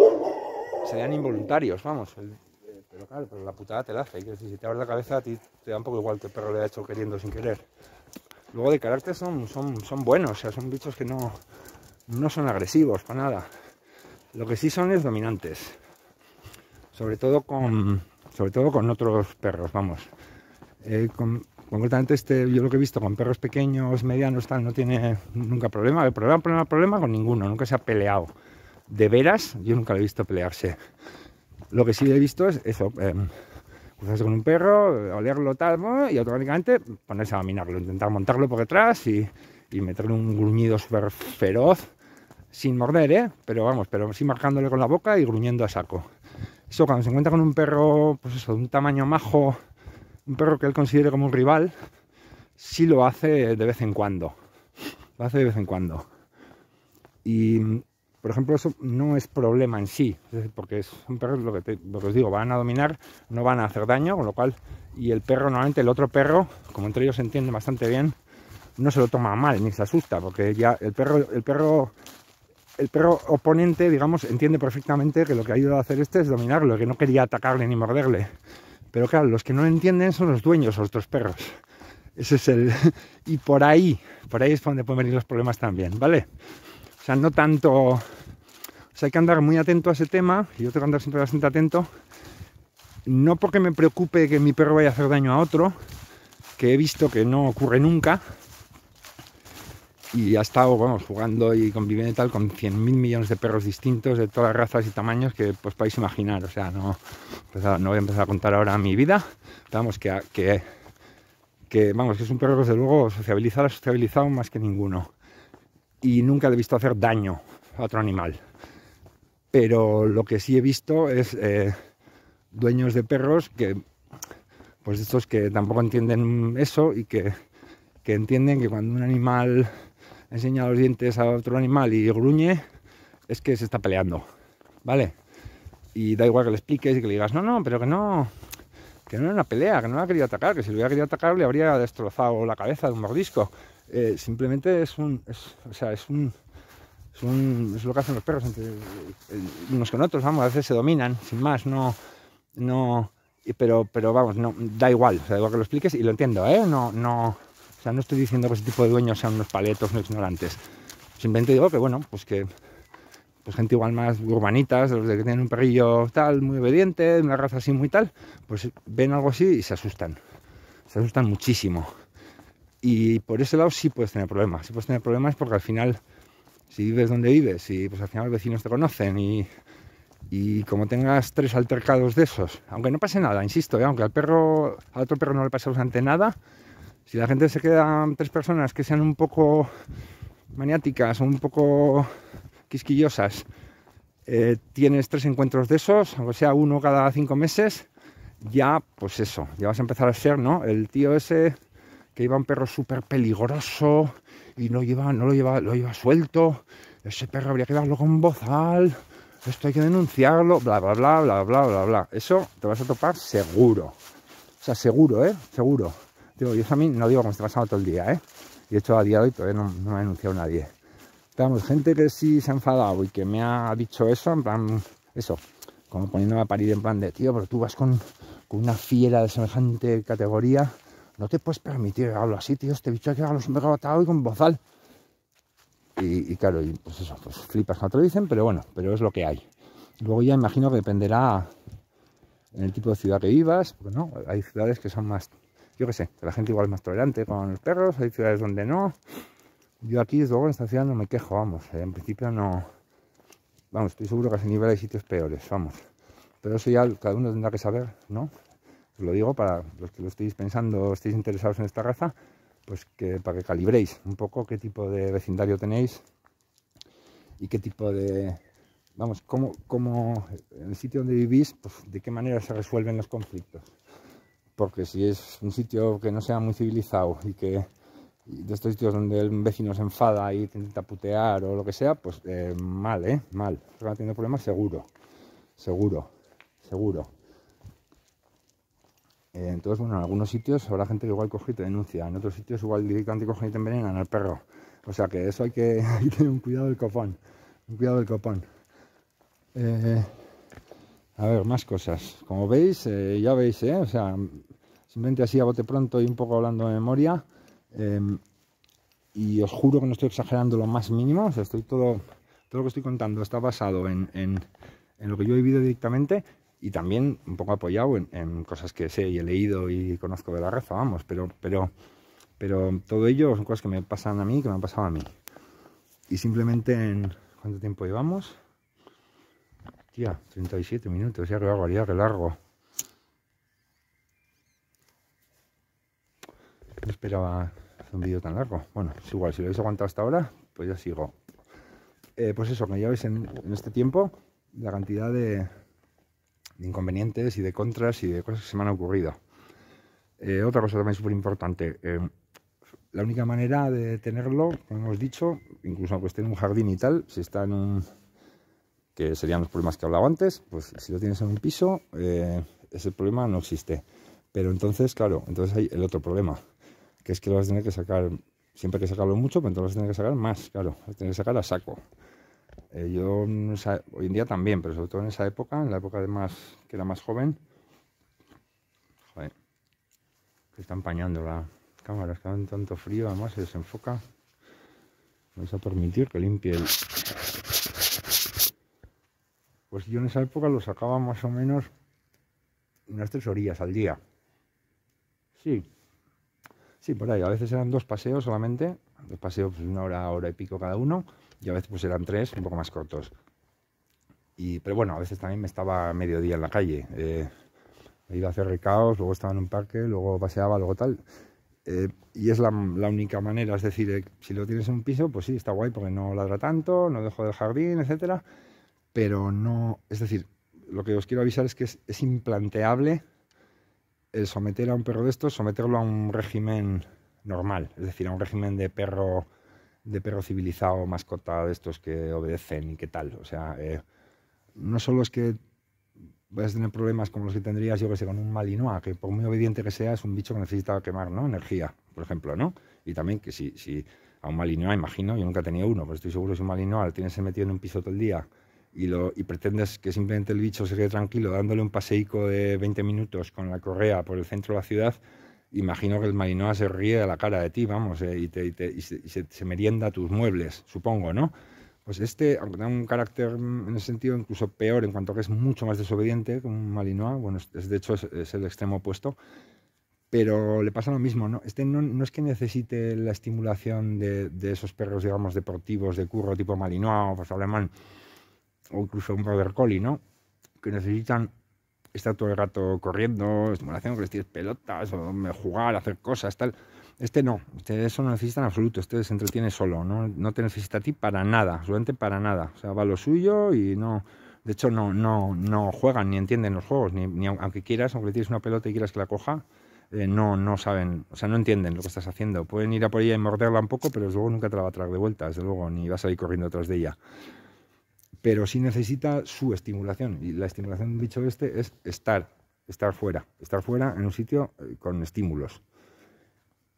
serían involuntarios, vamos. Eh, pero claro, la putada te la hace, que si te abres la cabeza a ti te da un poco igual que el perro le ha hecho queriendo sin querer. Luego de carácter son, son, son buenos, o sea, son bichos que no, no son agresivos para nada. Lo que sí son es dominantes. Sobre todo con, sobre todo con otros perros, vamos. Eh, con, Concretamente este, yo lo que he visto con perros pequeños, medianos, tal, no tiene nunca problema. El problema, problema, problema con ninguno, nunca se ha peleado. De veras, yo nunca lo he visto pelearse. Lo que sí he visto es eso, em, cruzarse con un perro, olerlo tal, y automáticamente ponerse a dominarlo, intentar montarlo por detrás y, meterle un gruñido súper feroz, sin morder, ¿eh? Pero vamos, pero sí marcándole con la boca y gruñendo a saco. Eso cuando se encuentra con un perro, pues eso, de un tamaño majo, un perro que él considere como un rival, sí lo hace de vez en cuando. Lo hace de vez en cuando. Y, por ejemplo, eso no es problema en sí, porque es un lo que, lo que os digo, van a dominar, no van a hacer daño, con lo cual, y el perro normalmente, el otro perro, como entre ellos se entiende bastante bien, no se lo toma mal ni se asusta, porque ya el perro, el perro, el perro oponente, digamos, entiende perfectamente que lo que ha ido a hacer este es dominarlo, que no quería atacarle ni morderle. Pero claro, los que no lo entienden son los dueños o los otros perros. Ese es el. Y por ahí, por ahí es donde pueden venir los problemas también, ¿vale? O sea, no tanto. O sea, hay que andar muy atento a ese tema, y yo tengo que andar siempre bastante atento. No porque me preocupe que mi perro vaya a hacer daño a otro, que he visto que no ocurre nunca, y ha estado vamos, jugando y conviviendo tal con 100.000 millones de perros distintos de todas las razas y tamaños que pues podéis imaginar. O sea, no, pues, ah, no voy a empezar a contar ahora mi vida. Vamos, que, vamos, es un perro desde luego sociabilizado ha sociabilizado más que ninguno. Y nunca le he visto hacer daño a otro animal. Pero lo que sí he visto es eh, dueños de perros que, pues estos que tampoco entienden eso y que, que entienden que cuando un animal enseña los dientes a otro animal y gruñe, es que se está peleando, ¿vale? Y da igual que le expliques y que le digas, no, no, pero que no, que no era una pelea, que no ha querido atacar, que si lo hubiera querido atacar le habría destrozado la cabeza de un mordisco. Eh, simplemente es un, es, o sea, es un, es lo que hacen los perros entre, eh, unos con otros, vamos, a veces se dominan, sin más, no, no, pero, pero vamos, no, da igual, da igual que lo expliques y lo entiendo, ¿eh? No, no, o sea, no estoy diciendo que ese tipo de dueños sean unos paletos, no ignorantes. Simplemente digo que, bueno, pues que pues gente igual más urbanitas, los de que tienen un perrillo tal, muy obediente, una raza así muy tal, pues ven algo así y se asustan. Se asustan muchísimo. Y por ese lado sí puedes tener problemas. Si puedes tener problemas porque al final, si vives donde vives y pues al final los vecinos te conocen y, y como tengas tres altercados de esos, aunque no pase nada, insisto, ¿eh? aunque al perro, al otro perro no le pase bastante nada, si la gente se quedan tres personas que sean un poco maniáticas o un poco quisquillosas, eh, tienes tres encuentros de esos, o sea, uno cada cinco meses, ya, pues eso, ya vas a empezar a ser, ¿no? El tío ese que iba un perro súper peligroso y no, lleva, no lo, lleva, lo iba suelto, ese perro habría que darlo con bozal, esto hay que denunciarlo, bla, bla, bla, bla, bla, bla, bla. Eso te vas a topar seguro. O sea, seguro, ¿eh? Seguro yo a mí no digo como esté pasando todo el día, ¿eh? Y de hecho, a día de hoy todavía no, me ha denunciado nadie. Estamos, gente que sí se ha enfadado y que me ha dicho eso, en plan, eso, como poniéndome a parir en plan de, tío, pero tú vas con, una fiera de semejante categoría, no te puedes permitir hablo así, tío, este bicho ha que los siempre atado y con bozal. Y, claro, y pues eso, pues flipas cuando te lo dicen, pero bueno, pero es lo que hay. Luego ya imagino que dependerá en el tipo de ciudad que vivas, porque no, hay ciudades que son más yo qué sé, la gente igual es más tolerante con los perros, hay ciudades donde no. Yo aquí, luego en esta ciudad no me quejo, vamos, eh, en principio no... Vamos, estoy seguro que a ese nivel hay sitios peores, vamos. Pero eso ya cada uno tendrá que saber, ¿no? Os lo digo para los que lo estéis pensando, estéis interesados en esta raza, pues que para que calibréis un poco qué tipo de vecindario tenéis y qué tipo de... Vamos, cómo, cómo en el sitio donde vivís, pues de qué manera se resuelven los conflictos porque si es un sitio que no sea muy civilizado y que de estos sitios donde el vecino se enfada y intenta putear o lo que sea, pues eh, mal, ¿eh? Mal. Porque a problemas seguro, seguro, seguro. Eh, entonces, bueno, en algunos sitios habrá gente que igual coge y te denuncia, en otros sitios igual directamente coge y te envenenan al perro. O sea que eso hay que, tener un cuidado del copón, un cuidado del copón. Eh, a ver, más cosas. Como veis, ya veis, ¿eh? O sea, simplemente así a bote pronto y un poco hablando de memoria. Em, y os juro que no estoy exagerando lo más mínimo, todo, lo que estoy contando está basado en, lo que yo he vivido directamente y también un poco apoyado en, cosas que sé y he leído y conozco de la reza vamos, pero, todo ello son cosas que me pasan a mí, que me han pasado a mí. Y simplemente en... ¿Cuánto tiempo llevamos? Tía, 37 minutos, ya que largo, ya que largo. No esperaba un vídeo tan largo. Bueno, es igual, si lo habéis aguantado hasta ahora, pues ya sigo. Eh, pues eso, que ya veis en, este tiempo la cantidad de, inconvenientes y de contras y de cosas que se me han ocurrido. Eh, otra cosa también súper importante. Eh, la única manera de tenerlo, como hemos dicho, incluso aunque esté en un jardín y tal, si está en un... que serían los problemas que hablaba antes, pues si lo tienes en un piso, ese problema no existe. Pero entonces, claro, entonces hay el otro problema, que es que lo vas a tener que sacar, siempre hay que sacarlo mucho, pero entonces lo vas a tener que sacar más, claro, vas a tener que sacar a saco. Eh, yo hoy en día también, pero sobre todo en esa época, en la época de más que era más joven. Joder, que está empañando la cámara, está en tanto frío, además se desenfoca. Vamos a permitir que limpie el. Pues yo en esa época lo sacaba más o menos unas tres orillas al día. Sí, Sí, por ahí. A veces eran dos paseos solamente, dos paseos pues, una hora, hora y pico cada uno, y a veces pues eran tres, un poco más cortos. Y, pero bueno, a veces también me estaba mediodía en la calle. Eh, iba a hacer recados, luego estaba en un parque, luego paseaba, luego tal. Eh, y es la, única manera, es decir, eh, si lo tienes en un piso, pues sí, está guay porque no ladra tanto, no dejo del jardín, etcétera. Pero no, es decir, lo que os quiero avisar es que es, es implanteable el eh, someter a un perro de estos, someterlo a un régimen normal, es decir, a un régimen de perro de perro civilizado, mascota de estos que obedecen y qué tal. O sea, eh, no solo es que vas a tener problemas como los que tendrías, yo que sé, con un malinois, que por muy obediente que sea, es un bicho que necesita quemar ¿no? energía, por ejemplo, ¿no? Y también que si, a un malinois, imagino, yo nunca he tenido uno, pero estoy seguro que si un malinois lo tienes metido en un piso todo el día y, pretendes que simplemente el bicho se quede tranquilo dándole un paseico de 20 minutos con la correa por el centro de la ciudad, imagino que el Malinois se ríe de la cara de ti, vamos, eh, y, se, merienda tus muebles, supongo, ¿no? Pues este, aunque tenga un carácter mm, en ese sentido incluso peor en cuanto a que es mucho más desobediente que un malinois, bueno, es, de hecho es, el extremo opuesto, pero le pasa lo mismo, ¿no? Este no, es que necesite la estimulación de, esos perros, digamos, deportivos de curro tipo malinois o pues, alemán, o incluso un border collie, ¿no? Que necesitan estar todo el rato corriendo, estimulación, que les tires pelotas, o jugar, hacer cosas, tal. Este no, Ustedes eso no necesitan en absoluto, Ustedes se entretiene solo, ¿no? no te necesita a ti para nada, absolutamente para nada. O sea, va lo suyo y no, de hecho no, no, no juegan ni entienden los juegos, ni, aunque quieras, aunque le una pelota y quieras que la coja, eh, no, no saben, o sea, no entienden lo que estás haciendo. Pueden ir a por ella y morderla un poco, pero luego nunca te la va a traer de vuelta, desde luego, ni vas a ir corriendo atrás de ella pero sí necesita su estimulación. Y la estimulación de un bicho este es estar, estar fuera, estar fuera en un sitio eh, con estímulos.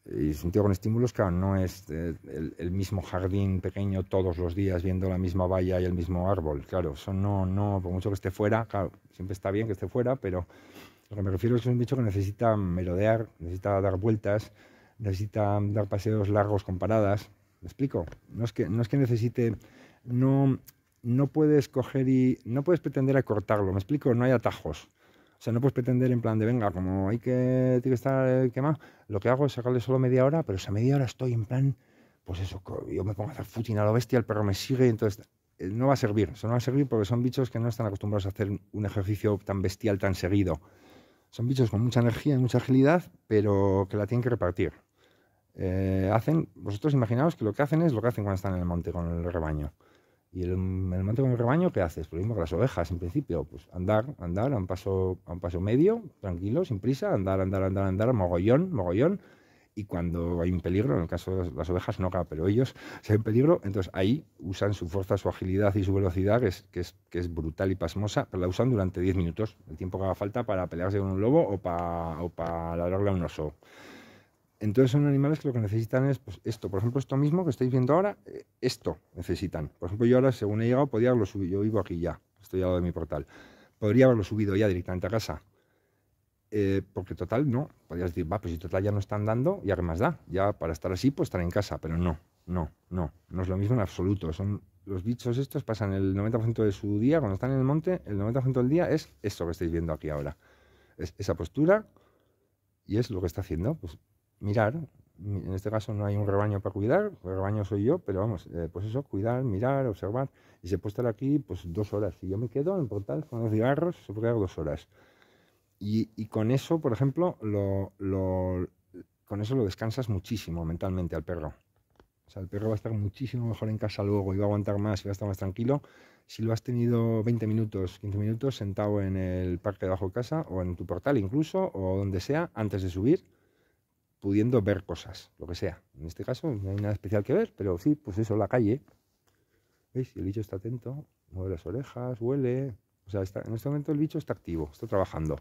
Y sentido con estímulos, claro, no es eh, el, mismo jardín pequeño todos los días viendo la misma valla y el mismo árbol. Claro, eso no, no, por mucho que esté fuera, claro, siempre está bien que esté fuera, pero lo que me refiero es un bicho que necesita merodear, necesita dar vueltas, necesita dar paseos largos con paradas. ¿Me explico? No es que, no es que necesite, no, no puedes coger y no puedes pretender acortarlo, me explico, no hay atajos. O sea, no puedes pretender en plan de, venga, como hay que, que estar eh, quemado, lo que hago es sacarle solo media hora, pero a media hora estoy en plan, pues eso, yo me pongo a hacer footing a lo bestia, el perro me sigue, entonces eh, no va a servir, eso no va a servir porque son bichos que no están acostumbrados a hacer un ejercicio tan bestial tan seguido. Son bichos con mucha energía y mucha agilidad, pero que la tienen que repartir. Eh, hacen, vosotros imaginaos que lo que hacen es lo que hacen cuando están en el monte con el rebaño. Y el, el manto con el rebaño, ¿qué haces? Pues lo mismo que las ovejas, en principio, pues andar, andar, a un paso, a un paso medio, tranquilo, sin prisa, andar, andar, andar, andar, mogollón, mogollón. Y cuando hay un peligro, en el caso de las ovejas no, pero ellos, si hay un peligro, entonces ahí usan su fuerza, su agilidad y su velocidad, que es, que es, brutal y pasmosa, pero la usan durante 10 minutos, el tiempo que haga falta para pelearse con un lobo o para, o para ladrarle a un oso. Entonces son animales que lo que necesitan es pues, esto. Por ejemplo, esto mismo que estáis viendo ahora, eh, esto necesitan. Por ejemplo, yo ahora, según he llegado, podría haberlo subido. Yo vivo aquí ya, estoy al lado de mi portal. Podría haberlo subido ya directamente a casa. Eh, porque total, no. Podrías decir, va, pues si total ya no están dando, ya qué más da. Ya para estar así, pues estar en casa. Pero no, no, no. No es lo mismo en absoluto. Son los bichos estos pasan el 90% de su día, cuando están en el monte, el 90% del día es esto que estáis viendo aquí ahora. Es esa postura y es lo que está haciendo. Pues mirar, en este caso no hay un rebaño para cuidar, el rebaño soy yo, pero vamos, eh, pues eso, cuidar, mirar, observar. Y se puede estar aquí pues dos horas. si yo me quedo en el portal con los cigarros, se puede quedar dos horas. Y, con eso, por ejemplo, lo, con eso lo descansas muchísimo mentalmente al perro. O sea, el perro va a estar muchísimo mejor en casa luego y va a aguantar más y va a estar más tranquilo si lo has tenido 20 minutos, 15 minutos sentado en el parque debajo de casa o en tu portal incluso o donde sea antes de subir pudiendo ver cosas, lo que sea. En este caso no hay nada especial que ver, pero sí, pues eso, la calle. ¿Veis? El bicho está atento, mueve las orejas, huele. O sea, está, en este momento el bicho está activo, está trabajando.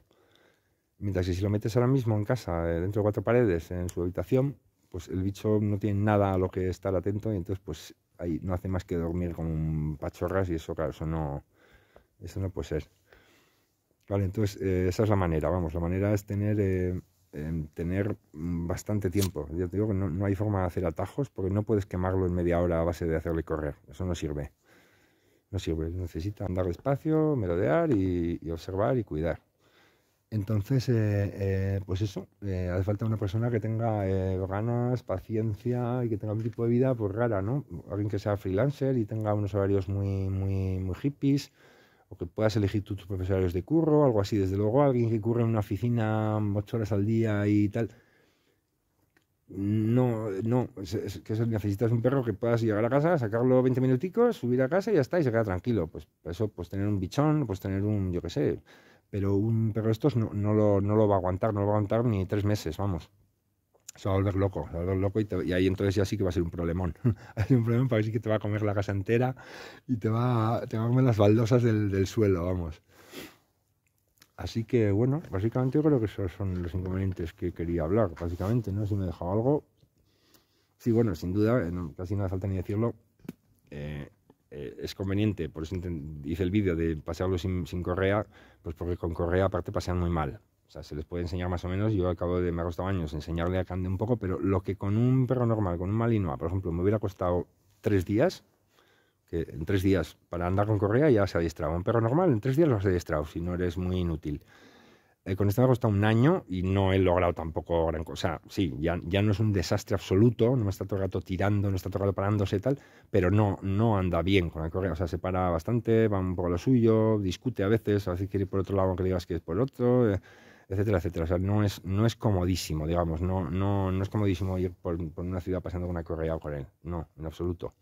Mientras que si lo metes ahora mismo en casa, eh, dentro de cuatro paredes, en su habitación, pues el bicho no tiene nada a lo que estar atento y entonces pues ahí no hace más que dormir con un pachorras y eso, claro, eso no, eso no puede ser. Vale, entonces eh, esa es la manera, vamos, la manera es tener... Eh, tener mm, bastante tiempo. ...yo te digo que no, hay forma de hacer atajos porque no puedes quemarlo en media hora a base de hacerle correr. Eso no sirve. No sirve. Necesita andar despacio, merodear y, observar y cuidar. Entonces, eh, eh, pues eso, eh, hace falta una persona que tenga ganas, paciencia y que tenga un tipo de vida pues rara, ¿no? Alguien que sea freelancer y tenga unos horarios muy, muy, muy hippies, o que puedas elegir tus profesores de curro, algo así. Desde luego, alguien que curre en una oficina ocho horas al día y tal. No, no, es, que eso necesitas un perro que puedas llegar a casa, sacarlo 20 minuticos, subir a casa y ya está, y se queda tranquilo. Pues, pues eso, pues tener un bichón, pues tener un, yo qué sé, pero un perro de estos no, lo, no lo va a aguantar, no lo va a aguantar ni tres meses, vamos se va a volver loco, se a volver loco y, ahí entonces ya sí que va a ser un problemón. Hay un problema para sí que te va a comer la casa entera y te va, a comer las baldosas del, suelo, vamos. Así que bueno, básicamente yo creo que esos son los inconvenientes que quería hablar, básicamente, ¿no? Si me he dejado algo. Sí, bueno, sin duda, eh, casi no hace falta ni decirlo. Eh, eh, es conveniente, por eso hice el vídeo de pasearlo sin, sin correa, pues porque con correa aparte pasean muy mal. O sea, se les puede enseñar más o menos. Yo acabo de me ha costado años enseñarle a Cande un poco, pero lo que con un perro normal, con un malinois, por ejemplo, me hubiera costado tres días, que en tres días para andar con correa ya se distraído. Un perro normal en tres días lo has adiestrado, si no eres muy inútil. Eh, con este me ha costado un año y no he logrado tampoco gran cosa. Sí, ya, ya no es un desastre absoluto, no me está todo el rato tirando, no está todo el rato parándose y tal, pero no, no anda bien con la correa. O sea, se para bastante, va un poco a lo suyo, discute a veces, a veces quiere ir por otro lado aunque digas que es por otro. Eh, etcétera, etcétera. O sea, no es, no es comodísimo, digamos, no, no, es comodísimo ir por, una ciudad pasando con una correa o con él, no, en absoluto.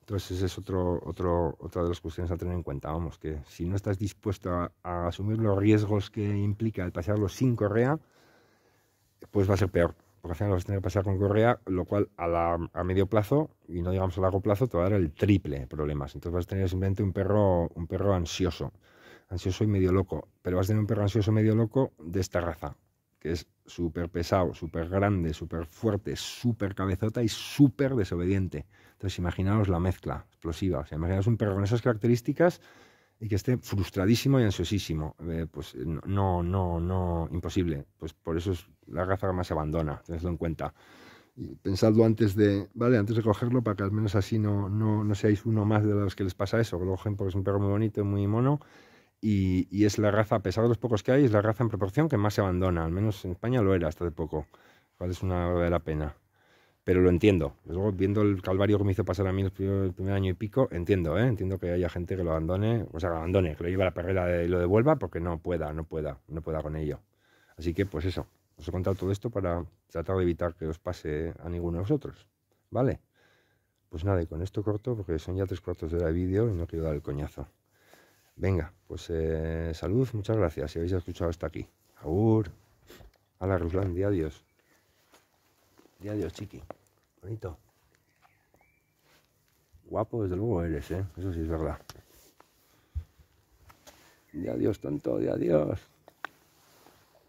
Entonces, esa es otro, otro, otra de las cuestiones a tener en cuenta. Vamos, que si no estás dispuesto a, asumir los riesgos que implica el pasarlo sin correa, pues va a ser peor. Porque al final vas a tener que pasar con correa, lo cual a, medio plazo, y no digamos a largo plazo, te va a dar el triple de problemas. Entonces vas a tener simplemente un perro, un perro ansioso ansioso y medio loco. Pero vas a tener un perro ansioso medio loco de esta raza, que es súper pesado, súper grande, súper fuerte, súper cabezota y súper desobediente. Entonces imaginaos la mezcla explosiva. O sea, imaginaos un perro con esas características y que esté frustradísimo y ansiosísimo. Eh, pues eh, no, no, no, imposible. Pues por eso es la raza que más se abandona, tenedlo en cuenta. Y pensadlo antes de, ¿vale? Antes de cogerlo para que al menos así no, no, seáis uno más de los que les pasa eso. lo cogen porque es un perro muy bonito, muy mono y, es la raza, a pesar de los pocos que hay, es la raza en proporción que más se abandona. Al menos en España lo era hasta de poco, cual es una verdadera pena. Pero lo entiendo. Luego, viendo el calvario que me hizo pasar a mí el primer, año y pico, entiendo, ¿eh? Entiendo que haya gente que lo abandone, o sea, que lo abandone, que lo lleve a la perrera y lo devuelva porque no pueda, no pueda, no pueda con ello. Así que, pues eso, os he contado todo esto para tratar de evitar que os pase a ninguno de vosotros. ¿Vale? Pues nada, y con esto corto porque son ya tres cuartos de la vídeo y no quiero dar el coñazo. Venga, pues eh, salud, muchas gracias si habéis escuchado hasta aquí. Agur. A la Ruslan, di adiós. Di adiós, chiqui. Bonito. Guapo, desde luego eres, ¿eh? Eso sí es verdad. Di adiós, tonto, di adiós.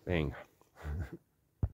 Venga.